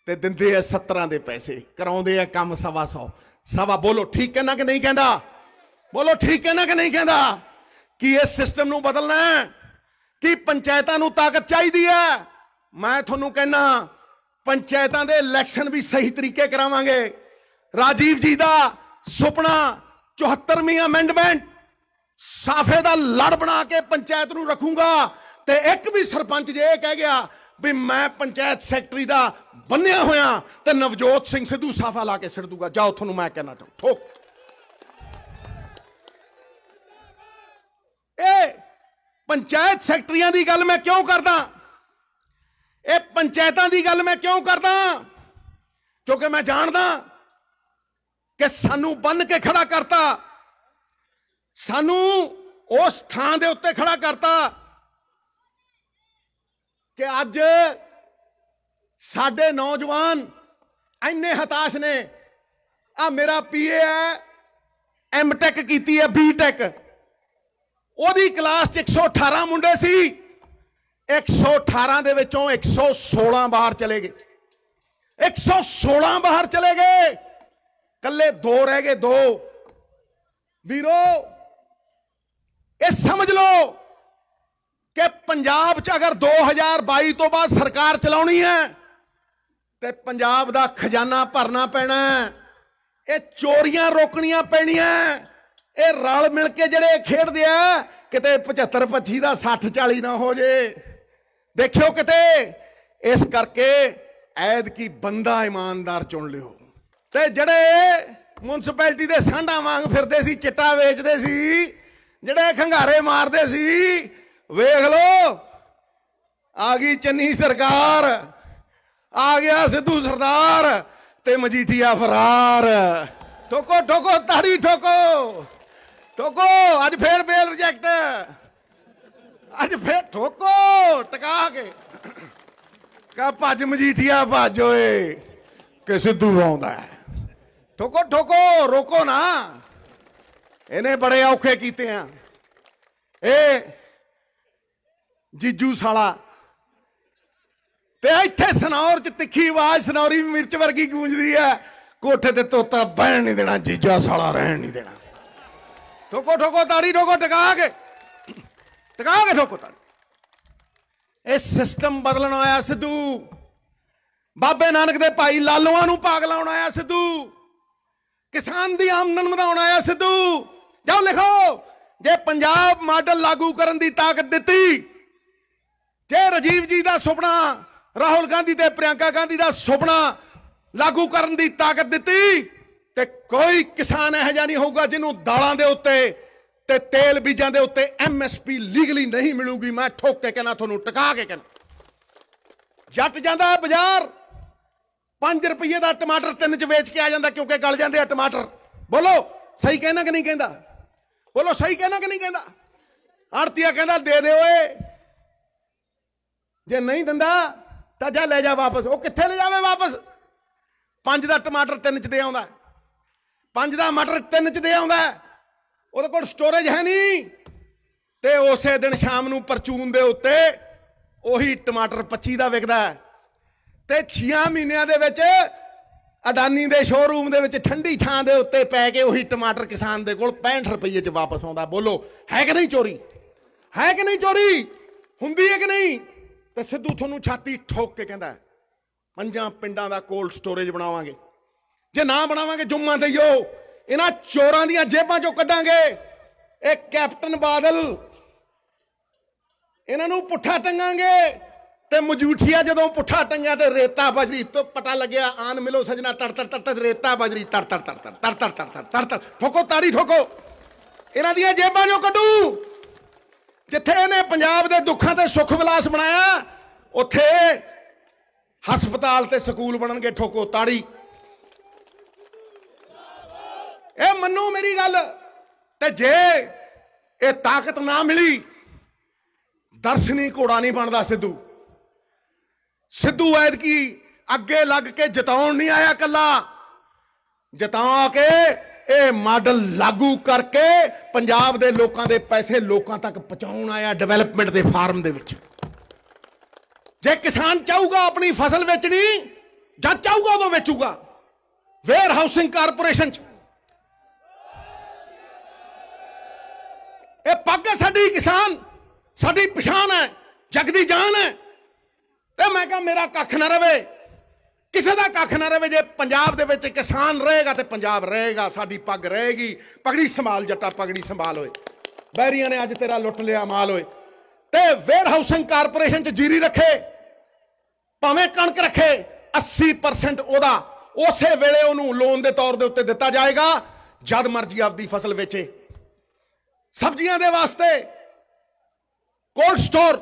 ਤੇ ਦਿੰਦੇ ਆ 17 ਦੇ ਪੈਸੇ ਕਰਾਉਂਦੇ ਆ ਕੰਮ ਸਵਾ 100 ਸਵਾ ਬੋਲੋ ਠੀਕ ਹੈ ਨਾ ਕਿ ਨਹੀਂ ਕਹਿੰਦਾ ਬੋਲੋ ਠੀਕ ਹੈ ਨਾ ਕਿ ਨਹੀਂ ਕਹਿੰਦਾ ਕਿ ਇਸ ਸਿਸਟਮ ਨੂੰ ਬਦਲਣਾ ਹੈ ਕਿ ਪੰਚਾਇਤਾਂ ਨੂੰ ਤਾਕਤ ਚਾਹੀਦੀ ਹੈ ਮੈਂ ਤੁਹਾਨੂੰ ਕਹਿੰਦਾ ਪੰਚਾਇਤਾਂ ਦੇ ਇਲੈਕਸ਼ਨ ਵੀ ਸਹੀ ਤਰੀਕੇ ਕਰਾਵਾਂਗੇ ਰਾਜੀਵ ਜੀ ਦਾ ਸੁਪਨਾ 74ਵੀਂ ਅਮੈਂਡਮੈਂਟ ਸਾਫੇ ਦਾ ਲੜ ਬਣਾ ਕੇ ਪੰਚਾਇਤ ਨੂੰ ਰੱਖੂਗਾ ਤੇ ਇੱਕ ਵੀ ਸਰਪੰਚ ਜੇ ਇਹ ਕਹਿ ਗਿਆ ਵੀ ਮੈਂ ਪੰਚਾਇਤ ਸੈਕਟਰੀ ਦਾ ਬੰਨਿਆ ਹੋਇਆ ਤੇ ਨਵਜੋਤ ਸਿੰਘ ਸਿੱਧੂ ਸਾਫਾ ਲਾ ਕੇ ਸਿਰ ਦੂਗਾ ਜਾਓ ਤੁਹਾਨੂੰ ਮੈਂ ਕਹਿਣਾ ਚਾਹੁੰ ਠੋਕ ਇਹ ਪੰਚਾਇਤ ਸੈਕਟਰੀਆਂ ਦੀ ਗੱਲ ਮੈਂ ਕਿਉਂ ਕਰਦਾ ਇਹ ਪੰਚਾਇਤਾਂ ਦੀ ਗੱਲ ਮੈਂ ਕਿਉਂ ਕਰਦਾ ਕਿਉਂਕਿ ਮੈਂ ਜਾਣਦਾ ਕਿ ਸਾਨੂੰ ਬੰਨ ਕੇ ਖੜਾ ਕਰਤਾ ਸਾਨੂੰ ਉਸ ਥਾਂ ਦੇ ਉੱਤੇ ਖੜਾ ਕਰਤਾ ਕਿ ਅੱਜ ਸਾਡੇ ਨੌਜਵਾਨ ਐਨੇ ਹਤਾਸ਼ ਨੇ ਆ ਮੇਰਾ ਪੀਏ ਹੈ ਐਮਟੈਕ ਕੀਤੀ ਹੈ ਬੀਟੈਕ ਉਹਦੀ ਕਲਾਸ 'ਚ 118 ਮੁੰਡੇ ਸੀ 118 ਦੇ ਵਿੱਚੋਂ 116 ਬਾਹਰ ਚਲੇ ਗਏ 116 ਬਾਹਰ ਚਲੇ ਗਏ ਕੱਲੇ ਦੋ ਰਹਿ ਗਏ ਦੋ ਵੀਰੋ ਇਹ ਸਮਝ ਲਓ ਕਿ ਪੰਜਾਬ 'ਚ ਅਗਰ 2022 ਤੋਂ ਬਾਅਦ ਸਰਕਾਰ ਚਲਾਉਣੀ ਹੈ ਤੇ ਪੰਜਾਬ ਦਾ ਖਜ਼ਾਨਾ ਭਰਨਾ ਪੈਣਾ ਇਹ ਚੋਰੀਆਂ ਰੋਕਣੀਆਂ ਪੈਣੀਆਂ ਇਹ ਰਲ ਮਿਲ ਕੇ ਜਿਹੜੇ ਖੇਡਦੇ ਆ ਕਿਤੇ 75 25 ਦਾ 60 40 ਨਾ ਹੋ ਜੇ ਦੇਖਿਓ ਕਿਤੇ ਇਸ ਕਰਕੇ ਐਦ ਕੀ ਬੰਦਾ ਇਮਾਨਦਾਰ ਚੁਣ ਲਿਓ ਤੇ ਜਿਹੜੇ ਮਿਊਨਿਸਪੈਲਿਟੀ ਦੇ ਸਾਂਢਾ ਵਾਂਗ ਫਿਰਦੇ ਸੀ ਚਿੱਟਾ ਵੇਚਦੇ ਸੀ ਜਿਹੜੇ ਖੰਘਾਰੇ ਮਾਰਦੇ ਸੀ ਵੇਖ ਲੋ ਆ ਗਈ ਚੰਨੀ ਸਰਕਾਰ ਆ ਗਿਆ ਸਿੱਧੂ ਸਰਦਾਰ ਤੇ ਮਜੀਠੀਆ ਫਰਾਰ ਠੋਕੋ ਠੋਕੋ ਤਾੜੀ ਠੋਕੋ ਠੋਕੋ ਅੱਜ ਫੇਰ ਬੇਲ ਰਿਜੈਕਟ ਅੱਜ ਫੇਰ ਠੋਕੋ ਟਕਾ ਕੇ ਕਾ ਭੱਜ ਮਜੀਠੀਆ ਭੱਜ ਓਏ ਕਿ ਸਿੱਧੂ ਆਉਂਦਾ ਠੋਕੋ ਠੋਕੋ ਰੋਕੋ ਨਾ ਇਹਨੇ ਬੜੇ ਔਖੇ ਕੀਤੇ ਆ ਇਹ ਜੀਜੂ ਸਾਲਾ ਤੇ ਇੱਥੇ ਸਨੌਰ ਚ ਤਿੱਖੀ ਆਵਾਜ਼ ਸਨੌਰੀ ਮਿਰਚ ਵਰਗੀ ਗੂੰਜਦੀ ਐ ਕੋਠੇ ਤੇ ਤੋਤਾ ਬਹਿਣ ਨਹੀਂ ਦੇਣਾ ਜੀਜਾ ਸਾਲਾ ਰਹਿਣ ਨਹੀਂ ਦੇਣਾ ਠੋਕੋ ਠੋਕੋ ਤਾੜੀ ਠੋਕੋ ਟਕਾ ਕੇ ਟਿਕਾ ਕੇ ਠੋਕੋ ਤੜ ਇਹ ਸਿਸਟਮ ਬਦਲਣ ਆਇਆ ਸਿੱਧੂ ਬਾਬੇ ਨਾਨਕ ਦੇ ਭਾਈ ਲਾਲੂਆਂ ਨੂੰ ਪਾਗ ਲਾਉਣ ਆਇਆ ਸਿੱਧੂ ਕਿਸਾਨ ਦੀ ਆਮਦਨ ਵਧਾਉਣ ਆਇਆ ਸਿੱਧੂ ਜਾਓ ਲਿਖੋ ਜੇ ਪੰਜਾਬ ਮਾਡਲ ਲਾਗੂ ਕਰਨ ਦੀ ਤਾਕਤ ਦਿੱਤੀ ਜੇ ਰਜੀਵ ਜੀ ਦਾ ਸੁਪਨਾ ਰਾਹੁਲ ਗਾਂਧੀ ਤੇ ਪ੍ਰਿਆੰਕਾ ਗਾਂਧੀ ਦਾ ਸੁਪਨਾ ਲਾਗੂ ਕਰਨ ਦੀ ਤਾਕਤ ਦਿੱਤੀ ਤੇ ਕੋਈ ਕਿਸਾਨ ਇਹ ਜਾਨੀ ਨਹੀਂ ਹੋਊਗਾ ਜਿਹਨੂੰ ਦਾਲਾਂ ਦੇ ਉੱਤੇ ਤੇ ਤੇਲ ਬੀਜਾਂ ਦੇ ਉੱਤੇ ਐਮਐਸਪੀ ਲੀਗਲੀ ਨਹੀਂ ਮਿਲੂਗੀ ਮੈਂ ਠੋਕ ਕੇ ਕਹਿੰਦਾ ਤੁਹਾਨੂੰ ਟਕਾ ਕੇ ਕਹਿੰਦਾ ਜੱਟ ਜਾਂਦਾ ਬਾਜ਼ਾਰ 5 ਰੁਪਏ ਦਾ ਟਮਾਟਰ ਤਿੰਨ ਚ ਵੇਚ ਕੇ ਆ ਜਾਂਦਾ ਕਿਉਂਕਿ ਗਲ ਜਾਂਦੇ ਆ ਟਮਾਟਰ ਬੋਲੋ ਸਹੀ ਕਹਿਣਾ ਕਿ ਨਹੀਂ ਕਹਿੰਦਾ ਬੋਲੋ ਸਹੀ ਕਹਿਣਾ ਕਿ ਨਹੀਂ ਕਹਿੰਦਾ ਆੜਤੀਆ ਕਹਿੰਦਾ ਦੇ ਦੇ ਓਏ ਜੇ ਨਹੀਂ ਦਿੰਦਾ ਤਾਂ ਜਾ ਲੈ ਜਾ ਵਾਪਸ ਉਹ ਕਿੱਥੇ ਲੈ ਜਾਵੇ ਵਾਪਸ 5 ਦਾ ਟਮਾਟਰ ਤਿੰਨ ਚ ਦੇ ਆਉਂਦਾ 5 ਦਾ ਮਟਰ ਤਿੰਨ ਚ ਦੇ ਆਉਂਦਾ ਉਹਦੇ ਕੋਲ ਸਟੋਰੇਜ ਹੈ ਨਹੀਂ ਤੇ ਉਸੇ ਦਿਨ ਸ਼ਾਮ ਨੂੰ ਪਰਚੂਨ ਦੇ ਉੱਤੇ ਉਹੀ ਟਮਾਟਰ 25 ਦਾ ਵਿਕਦਾ ਤੇ 6 ਮਹੀਨਿਆਂ ਦੇ ਵਿੱਚ ਅਡਾਨੀ ਦੇ ਸ਼ੋਰੂਮ ਦੇ ਵਿੱਚ ਠੰਡੀ ਥਾਂ ਦੇ ਉੱਤੇ ਪੈ ਕੇ ਉਹੀ ਟਮਾਟਰ ਕਿਸਾਨ ਦੇ ਕੋਲ 65 ਰੁਪਏ 'ਚ ਵਾਪਸ ਆਉਂਦਾ ਬੋਲੋ ਹੈ ਕਿ ਨਹੀਂ ਚੋਰੀ ਹੈ ਕਿ ਨਹੀਂ ਚੋਰੀ ਹੁੰਦੀ ਹੈ ਕਿ ਨਹੀਂ ਤੇ ਸਿੱਧੂ ਤੁਹਾਨੂੰ ਛਾਤੀ ਠੋਕ ਕੇ ਕਹਿੰਦਾ ਪੰਜਾਂ ਪਿੰਡਾਂ ਦਾ ਕੋਲਡ ਸਟੋਰੇਜ ਬਣਾਵਾਂਗੇ ਜੇ ਨਾ ਬਣਾਵਾਂਗੇ ਜੁਮਾ ਤੇ ਯੋ ਇਹਨਾਂ ਚੋਰਾਂ ਦੀਆਂ ਜੇਬਾਂ ਚੋਂ ਕੱਢਾਂਗੇ ਇਹ ਕੈਪਟਨ ਬਾਦਲ ਇਹਨਾਂ ਨੂੰ ਪੁੱਠਾ ਟੰਗਾਂਗੇ ਤੇ ਮਜੂਠੀਆ ਜਦੋਂ ਪੁੱਠਾ ਟੰਗਿਆ ਤੇ ਰੇਤਾ ਬਜਰੀ ਤੋਂ ਪਟਾ ਲੱਗਿਆ ਆਨ ਮਿਲੋ ਸਜਣਾ ਤੜ ਤੜ ਤੜ ਰੇਤਾ ਬਜਰੀ ਤੜ ਤੜ ਤੜ ਤੜ ਤੜ ਤੜ ਤੜ ਤੜ ਤੜ ਠੋਕੋ ਤਾੜੀ ਠੋਕੋ ਇਹਨਾਂ ਦੀਆਂ ਜੇਬਾਂ ਚੋਂ ਕੱਢੂ ਜਿੱਥੇ ਇਹਨੇ ਪੰਜਾਬ ਦੇ ਦੁੱਖਾਂ ਤੇ ਸੁੱਖ ਵਿਲਾਸ ਬਣਾਇਆ ਉੱਥੇ ਹਸਪਤਾਲ ਤੇ ਸਕੂਲ ਬਣਨਗੇ ਠੋਕੋ ਤਾੜੀ ਇਹ ਮੰਨੋ ਮੇਰੀ ਗੱਲ ਤੇ ਜੇ ਇਹ ਤਾਕਤ ਨਾ ਮਿਲੀ ਦਰਸ਼ਨੀ ਘੋੜਾ ਨਹੀਂ ਬਣਦਾ ਸਿੱਧੂ ਸਿੱਧੂ ਐਦ ਕੀ ਅੱਗੇ ਲੱਗ ਕੇ ਜਿਤਾਉਣ ਨਹੀਂ ਆਇਆ ਕੱਲਾ ਜਿਤਾ ਕੇ ਇਹ ਮਾਡਲ ਲਾਗੂ ਕਰਕੇ ਪੰਜਾਬ ਦੇ ਲੋਕਾਂ ਦੇ ਪੈਸੇ ਲੋਕਾਂ ਤੱਕ ਪਹੁੰਚਾਉਣ ਆਇਆ ਡਿਵੈਲਪਮੈਂਟ ਦੇ ਫਾਰਮ ਦੇ ਵਿੱਚ ਜੇ ਕਿਸਾਨ ਚਾਹੂਗਾ ਆਪਣੀ ਫਸਲ ਵੇਚਣੀ ਜਾਂ ਚਾਹੂਗਾ ਉਹ ਵੇਚੂਗਾ ਵੇਅਰ ਹਾਊਸਿੰਗ ਕਾਰਪੋਰੇਸ਼ਨ ਚ ਇਹ ਪੱਗ ਸਾਡੀ ਕਿਸਾਨ ਸਾਡੀ ਪਛਾਣ ਹੈ ਜਗ ਦੀ ਜਾਨ ਹੈ ਤੇ ਮੈਂ ਕਹਾਂ ਮੇਰਾ ਕੱਖ ਨਾ ਰਵੇ ਕਿਸੇ ਦਾ ਕੱਖ ਨਾ ਰਵੇ ਜੇ ਪੰਜਾਬ ਦੇ ਵਿੱਚ ਕਿਸਾਨ ਰਹੇਗਾ ਤੇ ਪੰਜਾਬ ਰਹੇਗਾ ਸਾਡੀ ਪੱਗ ਰਹੇਗੀ ਪਗੜੀ ਸੰਭਾਲ ਜੱਟਾ ਪਗੜੀ ਸੰਭਾਲ ਓਏ ਬੈਰੀਆਂ ਨੇ ਅੱਜ ਤੇਰਾ ਲੁੱਟ ਲਿਆ ਮਾਲ ਓਏ ਤੇ ਵੇਅਰ ਹਾਊਸਿੰਗ ਕਾਰਪੋਰੇਸ਼ਨ ਚ ਜੀਰੀ ਰੱਖੇ ਭਾਵੇਂ ਕਣਕ ਰੱਖੇ 80% ਉਹਦਾ ਉਸੇ ਵੇਲੇ ਉਹਨੂੰ ਲੋਨ ਦੇ ਤੌਰ ਦੇ ਉੱਤੇ ਦਿੱਤਾ ਜਾਏਗਾ ਜਦ ਮਰਜ਼ੀ ਆਪਦੀ ਫਸਲ ਵੇਚੇ ਸਬਜ਼ੀਆਂ ਦੇ ਵਾਸਤੇ ਕੋਲਡ ਸਟੋਰ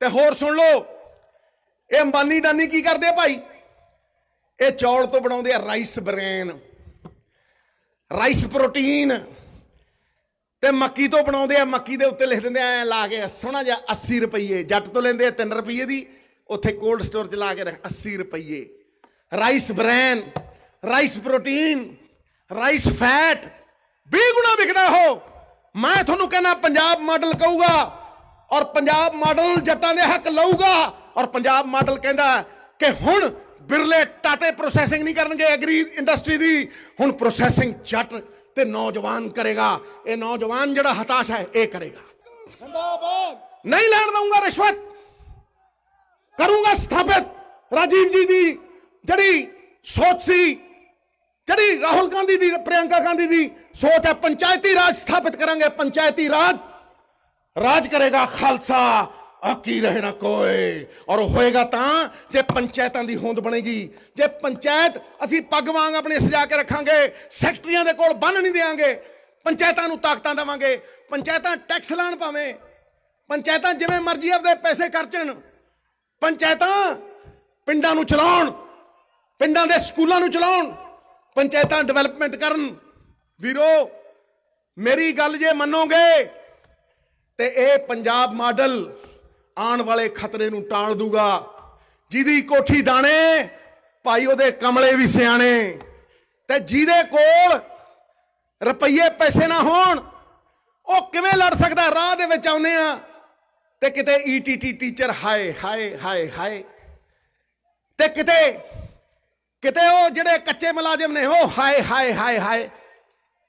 ਤੇ ਹੋਰ ਸੁਣ ਲਓ ਇਹ ਅੰਬਾਨੀ ਡਾਨੀ ਕੀ ਕਰਦੇ ਆ ਭਾਈ ਇਹ ਚੌਲ ਤੋਂ ਬਣਾਉਂਦੇ ਆ ਰਾਈਸ ਬ੍ਰੈਨ ਰਾਈਸ ਪ੍ਰੋਟੀਨ ਤੇ ਮੱਕੀ ਤੋਂ ਬਣਾਉਂਦੇ ਆ ਮੱਕੀ ਦੇ ਉੱਤੇ ਲਿਖ ਦਿੰਦੇ ਐ ਲਾ ਕੇ ਸੋਹਣਾ ਜਿਹਾ 80 ਰੁਪਏ ਜੱਟ ਤੋਂ ਲੈਂਦੇ ਆ 3 ਰੁਪਏ ਦੀ ਉੱਥੇ ਕੋਲਡ ਸਟੋਰ 'ਚ ਲਾ ਕੇ ਰੱਖ 80 ਰੁਪਏ rice bran rice protein rice fat 20 ਗੁਣਾ ਵਿਕਦਾ ਹੋ ਮੈਂ ਤੁਹਾਨੂੰ ਕਹਿੰਦਾ ਪੰਜਾਬ ਮਾਡਲ ਕਹੂਗਾ ਔਰ ਪੰਜਾਬ ਮਾਡਲ ਜੱਟਾਂ ਦੇ ਹੱਕ ਲਊਗਾ ਔਰ ਪੰਜਾਬ ਮਾਡਲ ਕਹਿੰਦਾ ਕਿ ਹੁਣ ਬਿਰਲੇ ਟਾਟੇ ਪ੍ਰੋਸੈਸਿੰਗ ਨਹੀਂ ਕਰਨਗੇ ਐਗਰੀ ਇੰਡਸਟਰੀ ਦੀ ਹੁਣ ਪ੍ਰੋਸੈਸਿੰਗ ਜੱਟ ਤੇ ਨੌਜਵਾਨ ਕਰੇਗਾ ਇਹ ਨੌਜਵਾਨ ਜਿਹੜਾ ਹਤਾਸ਼ ਹੈ ਇਹ ਕਰੇਗਾ ਜਿੰਦਾਬਾਦ ਨਹੀਂ ਲੈਣ ਦਊਂਗਾ ਰਿਸ਼ਵਤ ਕਰੂੰਗਾ ਸਥਾਪਿਤ ਰਾਜੀਵ ਜੀ ਦੀ ਜਿਹੜੀ ਸੋਚ ਸੀ ਜਿਹੜੀ ਰਾਹੁਲ ਗਾਂਧੀ ਦੀ ਪ੍ਰਿਆੰਕਾ ਗਾਂਧੀ ਦੀ ਸੋਚ ਹੈ ਪੰਚਾਇਤੀ ਰਾਜ ਸਥਾਪਿਤ ਕਰਾਂਗੇ ਪੰਚਾਇਤੀ ਰਾਜ ਰਾਜ ਕਰੇਗਾ ਖਾਲਸਾ ਆਕੀ ਰਹਿਣਾ ਕੋਈ ਔਰ ਹੋਏਗਾ ਤਾਂ ਜੇ ਪੰਚਾਇਤਾਂ ਦੀ ਹੋਂਦ ਬਣੇਗੀ ਜੇ ਪੰਚਾਇਤ ਅਸੀਂ ਪੱਗ ਵਾਂਗ ਆਪਣੇ ਸਜਾ ਕੇ ਰੱਖਾਂਗੇ ਸੈਕਟਰੀਆਂ ਦੇ ਕੋਲ ਬੰਨ ਨਹੀਂ ਦੇਾਂਗੇ ਪੰਚਾਇਤਾਂ ਨੂੰ ਤਾਕਤਾਂ ਦੇਵਾਂਗੇ ਪੰਚਾਇਤਾਂ ਟੈਕਸ ਲਾਣ ਪਾਵੇਂ ਪੰਚਾਇਤਾਂ ਜਿਵੇਂ ਮਰਜ਼ੀ ਆਪਦੇ ਪੈਸੇ ਖਰਚਣ ਪੰਚਾਇਤਾਂ ਪਿੰਡਾਂ ਨੂੰ ਚਲਾਉਣ ਪਿੰਡਾਂ ਦੇ ਸਕੂਲਾਂ ਨੂੰ ਚਲਾਉਣ ਪੰਚਾਇਤਾਂ ਡਿਵੈਲਪਮੈਂਟ ਕਰਨ ਵੀਰੋ ਮੇਰੀ ਗੱਲ ਜੇ ਮੰਨੋਗੇ ਤੇ ਇਹ ਪੰਜਾਬ ਮਾਡਲ ਆਉਣ ਵਾਲੇ ਖਤਰੇ ਨੂੰ ਟਾਲ ਦੂਗਾ ਜਿਹਦੀ ਕੋਠੀ ਦਾਣੇ ਭਾਈ ਉਹਦੇ ਕਮਲੇ ਵੀ ਸਿਆਣੇ ਤੇ ਜਿਹਦੇ ਕੋਲ ਰੁਪਈਏ ਪੈਸੇ ਨਾ ਹੋਣ ਉਹ ਕਿਵੇਂ ਲੜ ਸਕਦਾ ਰਾਹ ਦੇ ਵਿੱਚ ਆਉਨੇ ਆ ਤੇ ਕਿਤੇ ਈਟੀਟੀ e ਟੀਚਰ ਹਾਏ ਹਾਏ ਹਾਏ ਹਾਏ ਤੇ ਕਿਤੇ ਕਿਤੇ ਉਹ ਜਿਹੜੇ ਕੱਚੇ ਮੁਲਾਜ਼ਮ ਨੇ ਉਹ ਹਾਏ ਹਾਏ ਹਾਏ ਹਾਏ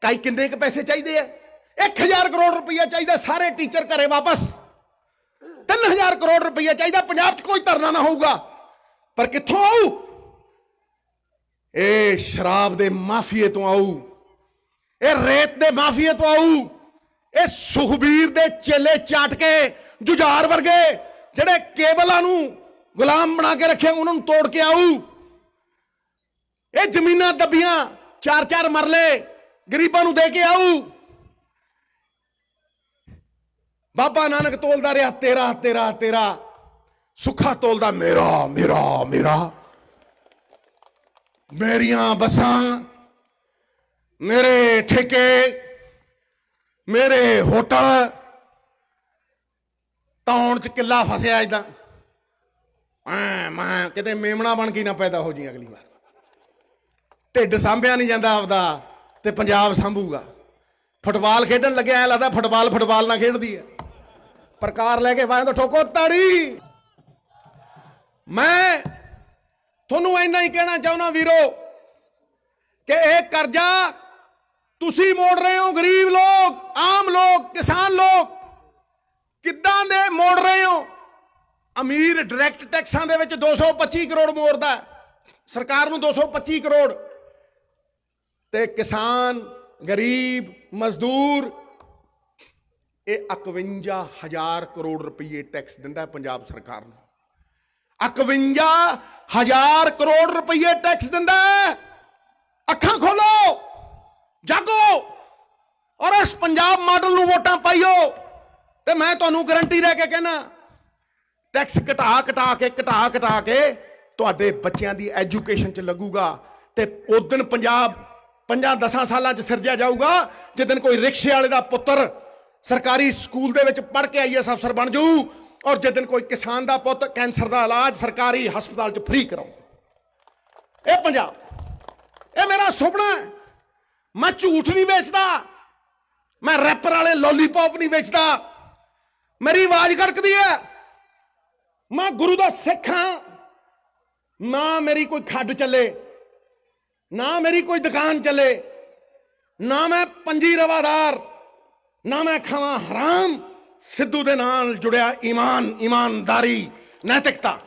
ਕਾਈ ਕਿੰਨੇ ਕ ਪੈਸੇ ਚਾਹੀਦੇ ਆ 1000 ਕਰੋੜ ਰੁਪਈਆ ਚਾਹੀਦਾ ਸਾਰੇ ਟੀਚਰ ਘਰੇ ਵਾਪਸ 3000 ਕਰੋੜ ਰੁਪਈਆ ਚਾਹੀਦਾ ਪੰਜਾਬ 'ਚ ਕੋਈ ਧਰਨਾ ਨਾ ਹੋਊਗਾ ਪਰ ਕਿੱਥੋਂ ਆਊ ਇਹ ਸ਼ਰਾਬ ਦੇ ਮਾਫੀਏ ਤੋਂ ਆਊ ਇਹ ਰੇਤ ਦੇ ਮਾਫੀਏ ਤੋਂ ਆਊ ਇਹ ਸੁਖਬੀਰ ਦੇ ਚੇਲੇ ਚਾਟ ਕੇ ਜੁਝਾਰ ਵਰਗੇ ਜਿਹੜੇ ਕੇਬਲਾਂ ਨੂੰ ਗੁਲਾਮ ਬਣਾ ਕੇ ਰੱਖੇ ਉਹਨਾਂ ਨੂੰ ਤੋੜ ਕੇ ਆਊ ਇਹ ਜ਼ਮੀਨਾਂ ਦੱਬੀਆਂ ਚਾਰ ਚਾਰ ਮਰਲੇ ਗਰੀਬਾਂ ਨੂੰ ਦੇ ਕੇ ਆਉ ਬਾਬਾ ਨਾਨਕ ਤੋਲਦਾ ਰਿਹਾ ਤੇਰਾ ਤੇਰਾ ਤੇਰਾ ਸੁੱਖਾ ਤੋਲਦਾ ਮੇਰਾ ਮੇਰਾ ਮੇਰਾ ਮੇਰੀਆਂ ਬਸਾਂ ਮੇਰੇ ਠੇਕੇ ਮੇਰੇ ਹੋਟਲ ਤਾਉਣ ਚ ਕਿੱਲਾ ਫਸਿਆ ਇਦਾਂ ਐ ਮੈਂ ਕਿਤੇ ਮੇਮਣਾ ਬਣ ਕੇ ਨਾ ਪੈਦਾ ਹੋ ਜੀ ਅਗਲੀ ਵਾਰ ਢਿੱਡ ਸਾਂਭਿਆ ਨਹੀਂ ਜਾਂਦਾ ਆਪਦਾ ਤੇ ਪੰਜਾਬ ਸੰਭੂਗਾ ਫੁੱਟਬਾਲ ਖੇਡਣ ਲੱਗਿਆ ਐ ਲੱਗਦਾ ਫੁੱਟਬਾਲ ਫੁੱਟਬਾਲ ਨਾਲ ਖੇਡਦੀ ਐ ਪ੍ਰਕਾਰ ਲੈ ਕੇ ਵਾਹਾਂ ਤਾਂ ਠੋਕੋ ਤਾੜੀ ਮੈਂ ਤੁਹਾਨੂੰ ਇੰਨਾ ਹੀ ਕਹਿਣਾ ਚਾਹੁੰਦਾ ਵੀਰੋ ਕਿ ਇਹ ਕਰਜ਼ਾ ਤੁਸੀਂ ਮੋੜ ਰਹੇ ਹੋ ਗਰੀਬ ਲੋਕ ਆਮ ਲੋਕ ਕਿਸਾਨ ਲੋਕ ਕਿੱਦਾਂ ਦੇ ਮੋੜ ਰਹੇ ਹੋ ਅਮੀਰ ਡਾਇਰੈਕਟ ਟੈਕਸਾਂ ਦੇ ਵਿੱਚ 225 ਕਰੋੜ ਮੋੜਦਾ ਸਰਕਾਰ ਨੂੰ 225 ਕਰੋੜ ਤੇ ਕਿਸਾਨ ਗਰੀਬ ਮਜ਼ਦੂਰ ਇਹ 51000 ਕਰੋੜ ਰੁਪਏ ਟੈਕਸ ਦਿੰਦਾ ਪੰਜਾਬ ਸਰਕਾਰ ਨੂੰ 51000 ਕਰੋੜ ਰੁਪਏ ਟੈਕਸ ਦਿੰਦਾ ਅੱਖਾਂ ਖੋਲੋ ਜਾਗੋ ਔਰ ਇਸ ਪੰਜਾਬ ਮਾਡਲ ਨੂੰ ਵੋਟਾਂ ਪਾਈਓ ਤੇ ਮੈਂ ਤੁਹਾਨੂੰ ਗਰੰਟੀ ਲੈ ਕੇ ਕਹਿਣਾ ਟੈਕਸ ਘਟਾ ਘਟਾ ਕੇ ਘਟਾ ਘਟਾ ਕੇ ਤੁਹਾਡੇ ਬੱਚਿਆਂ ਦੀ ਐਜੂਕੇਸ਼ਨ 'ਚ ਲੱਗੂਗਾ ਤੇ ਉਸ ਦਿਨ ਪੰਜਾਬ ਪੰਜਾਂ 10 ਸਾਲਾਂ 'ਚ ਸਿਰਜਿਆ ਜਾਊਗਾ ਦਿਨ ਕੋਈ ਰਿਕਸ਼ੇ ਵਾਲੇ ਦਾ ਪੁੱਤਰ ਸਰਕਾਰੀ ਸਕੂਲ ਦੇ ਵਿੱਚ ਪੜ੍ਹ ਕੇ ਆਈਐਸ ਅਫਸਰ ਬਣ ਜਾਊ ਔਰ ਦਿਨ ਕੋਈ ਕਿਸਾਨ ਦਾ ਪੁੱਤ ਕੈਂਸਰ ਦਾ ਇਲਾਜ ਸਰਕਾਰੀ ਹਸਪਤਾਲ 'ਚ ਫ੍ਰੀ ਕਰਾਉ ਇਹ ਪੰਜਾਬ ਇਹ ਮੇਰਾ ਸੁਪਨਾ ਹੈ ਮੈਂ ਝੂਠ ਨਹੀਂ ਵੇਚਦਾ ਮੈਂ ਰੈਪਰ ਵਾਲੇ ਲੋਲੀਪੌਪ ਨਹੀਂ ਵੇਚਦਾ ਮੇਰੀ ਆਵਾਜ਼ ਕੜਕਦੀ ਹੈ ਮੈਂ ਗੁਰੂ ਦਾ ਸਿੱਖ ਹਾਂ ਨਾ ਮੇਰੀ ਕੋਈ ਖੱਡ ਚੱਲੇ ਨਾ ਮੇਰੀ ਕੋਈ ਦੁਕਾਨ ਚੱਲੇ ਨਾ ਮੈਂ ਪੰਜੀ ਰਵਾਦਾਰ ਨਾ ਮੈਂ ਖਾਵਾਂ ਹਰਾਮ ਸਿੱਧੂ ਦੇ ਨਾਲ ਜੁੜਿਆ ਈਮਾਨ ਇਮਾਨਦਾਰੀ ਨੈਤਿਕਤਾ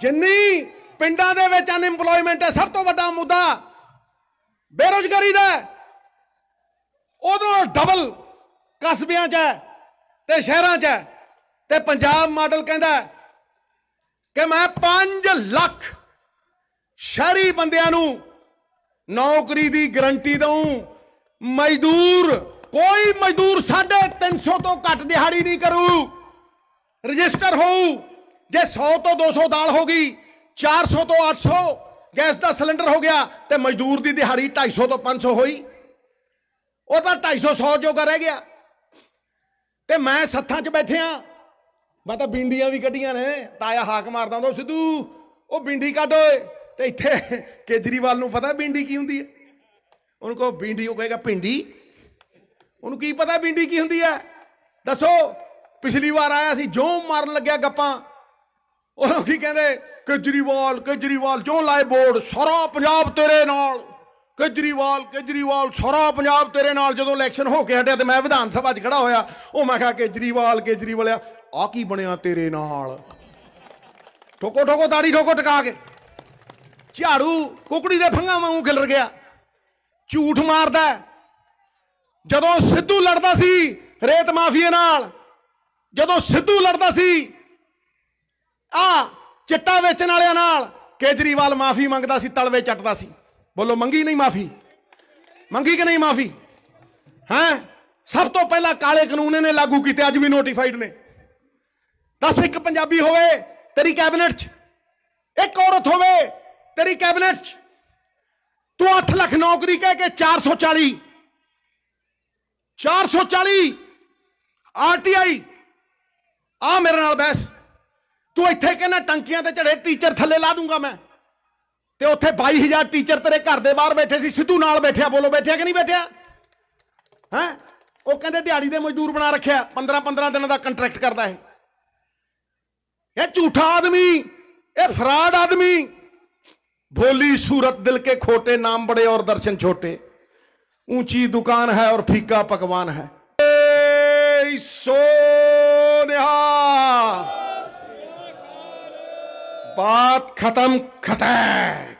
ਜਿੰਨੀ ਪਿੰਡਾਂ ਦੇ ਵਿੱਚ ਅਨਇੰਪਲੋਇਮੈਂਟ ਹੈ ਸਭ ਤੋਂ ਵੱਡਾ ਮੁੱਦਾ ਬੇਰੋਜ਼ਗਾਰੀ ਦਾ ਉਦੋਂ ਡਬਲ ਕਸਬਿਆਂ 'ਚ ਤੇ ਸ਼ਹਿਰਾਂ 'ਚ ਤੇ ਪੰਜਾਬ ਮਾਡਲ ਕਹਿੰਦਾ ਕਿ ਮੈਂ 5 ਲੱਖ ਸ਼ਹਿਰੀ ਬੰਦਿਆਂ ਨੂੰ ਨੌਕਰੀ ਦੀ ਗਰੰਟੀ ਦਊਂ ਮਜ਼ਦੂਰ ਕੋਈ ਮਜ਼ਦੂਰ 350 ਤੋਂ ਘੱਟ ਦਿਹਾੜੀ ਨਹੀਂ ਕਰੂ ਰਜਿਸਟਰ ਹੋਊ ਜੇ 100 ਤੋਂ 200 ਦਾਲ ਹੋ ਗਈ 400 ਤੋਂ 800 ਗੈਸ ਦਾ ਸਿਲੰਡਰ ਹੋ ਗਿਆ ਤੇ ਮਜ਼ਦੂਰ ਦੀ ਦਿਹਾੜੀ 250 ਤੋਂ 500 ਹੋਈ ਉਹ ਤਾਂ 250 100 ਜੋਗਾ ਰਹਿ ਗਿਆ ਤੇ ਮੈਂ ਸੱਥਾਂ 'ਚ ਬੈਠਿਆ ਮੈਂ ਤਾਂ ਬਿੰਡੀਆਂ ਵੀ ਕੱਢੀਆਂ ਨੇ ਤਾਇਆ ਹਾਕ ਮਾਰਦਾ ਹੁੰਦਾ ਸਿੱਧੂ ਉਹ ਬਿੰਡੀ ਕੱਢ ਓਏ ਤੇ ਇੱਥੇ ਕੇਜਰੀਵਾਲ ਨੂੰ ਪਤਾ ਬਿੰਡੀ ਕੀ ਹੁੰਦੀ ਹੈ ਉਹਨੂੰ ਕੋ ਬਿੰਡੀ ਉਹ ਕਹੇਗਾ ਪਿੰਡੀ ਉਹਨੂੰ ਕੀ ਪਤਾ ਬਿੰਡੀ ਕੀ ਹੁੰਦੀ ਹੈ ਦੱਸੋ ਪਿਛਲੀ ਵਾਰ ਆਇਆ ਸੀ ਜੋ ਮਾਰਨ ਲੱਗਿਆ ਗੱਪਾਂ ਉਹਨੂੰ ਕੀ ਕਹਿੰਦੇ ਕੇਜਰੀਵਾਲ ਕੇਜਰੀਵਾਲ ਜੋ ਲਾਏ ਬੋਰਡ ਸਾਰਾ ਪੰਜਾਬ ਤੇਰੇ ਨਾਲ ਕੇਜਰੀਵਾਲ ਕੇਜਰੀਵਾਲ ਸਾਰਾ ਪੰਜਾਬ ਤੇਰੇ ਨਾਲ ਜਦੋਂ ਇਲੈਕਸ਼ਨ ਹੋ ਕੇ ਹਟਿਆ ਤੇ ਮੈਂ ਵਿਧਾਨ ਸਭਾ 'ਚ ਖੜਾ ਹੋਇਆ ਉਹ ਮੈਂ ਕਿਹਾ ਕੇਜਰੀਵਾਲ ਕੇਜਰੀਵਾਲਿਆ ਆ ਕੀ ਬਣਿਆ ਤੇਰੇ ਨਾਲ ਠੋਕੋ ਠੋਕੋ ਦਾੜੀ ਠੋਕੋ ਟਕਾ ਕੇ ਝਾੜੂ ਕੁਕੜੀ ਦੇ ਫੰਗਾ ਵਾਂਗੂ ਖਿਲਰ ਗਿਆ ਝੂਠ ਮਾਰਦਾ ਜਦੋਂ ਸਿੱਧੂ ਲੜਦਾ ਸੀ ਰੇਤ ਮਾਫੀਆ ਨਾਲ ਜਦੋਂ ਸਿੱਧੂ ਲੜਦਾ ਸੀ ਆ ਚਿੱਟਾ ਵੇਚਣ ਵਾਲਿਆਂ ਨਾਲ ਕੇਜਰੀਵਾਲ ਮਾਫੀ ਮੰਗਦਾ ਸੀ ਤਲਵੇ ਚੱਟਦਾ ਸੀ ਬੋਲੋ ਮੰਗੀ ਨਹੀਂ ਮਾਫੀ ਮੰਗੀ ਕਿ ਨਹੀਂ ਮਾਫੀ ਹੈ ਸਭ ਤੋਂ ਪਹਿਲਾਂ ਕਾਲੇ ਕਾਨੂੰਨ ਨੇ ਲਾਗੂ ਕੀਤੇ ਅੱਜ ਵੀ ਨੋਟੀਫਾਈਡ ਨੇ ਦੱਸ ਇੱਕ ਪੰਜਾਬੀ ਹੋਵੇ ਤੇਰੀ ਕੈਬਨਿਟ 'ਚ ਇੱਕ ਔਰਤ ਹੋਵੇ ਤੇਰੀ ਕੈਬਨਿਟ 'ਚ ਤੂੰ 8 ਲੱਖ ਨੌਕਰੀ ਕਹਿ ਕੇ 440 440 ਆਰਟੀਆਈ ਆ ਮੇਰੇ ਨਾਲ ਬੈਸ ਤੂੰ ਇੱਥੇ ਕਹਿੰਦਾ ਟੰਕੀਆਂ ਤੇ ਚੜੇ ਟੀਚਰ ਥੱਲੇ ਲਾ ਦੂੰਗਾ ਮੈਂ ਤੇ ਉੱਥੇ 22000 ਟੀਚਰ ਤੇਰੇ ਘਰ ਦੇ ਬਾਹਰ ਬੈਠੇ ਸੀ ਸਿੱਧੂ ਨਾਲ ਬੈਠਿਆ ਬੋਲੋ ਬੈਠਿਆ ਕਿ ਨਹੀਂ ਬੈਠਿਆ ਹੈ ਉਹ ਕਹਿੰਦੇ ਦਿਹਾੜੀ ਦੇ ਮਜ਼ਦੂਰ ਬਣਾ ਰੱਖਿਆ 15 15 ਦਿਨਾਂ ਦਾ ਕੰਟਰੈਕਟ ਕਰਦਾ ਇਹ ये झूठा आदमी ये फ्रॉड आदमी भोली सूरत दिल के खोटे नाम बड़े और दर्शन छोटे ऊंची दुकान है और फीका पकवान है सोनिया बात खत्म खटैक